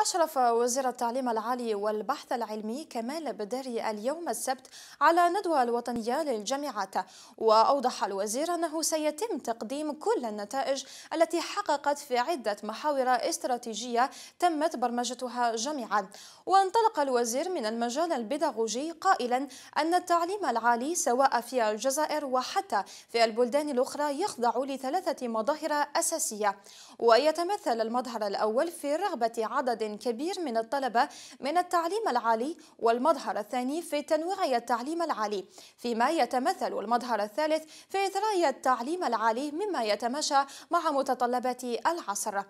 أشرف وزير التعليم العالي والبحث العلمي كمال بدري اليوم السبت على ندوة الوطنية للجامعات وأوضح الوزير أنه سيتم تقديم كل النتائج التي حققت في عدة محاور استراتيجية تمت برمجتها جميعا وانطلق الوزير من المجال البيداغوجي قائلا أن التعليم العالي سواء في الجزائر وحتى في البلدان الأخرى يخضع لثلاثة مظاهر أساسية ويتمثل المظهر الأول في رغبة عدد كبير من الطلبة من التعليم العالي والمظهر الثاني في تنويع التعليم العالي فيما يتمثل المظهر الثالث في إثراء التعليم العالي مما يتماشى مع متطلبات العصر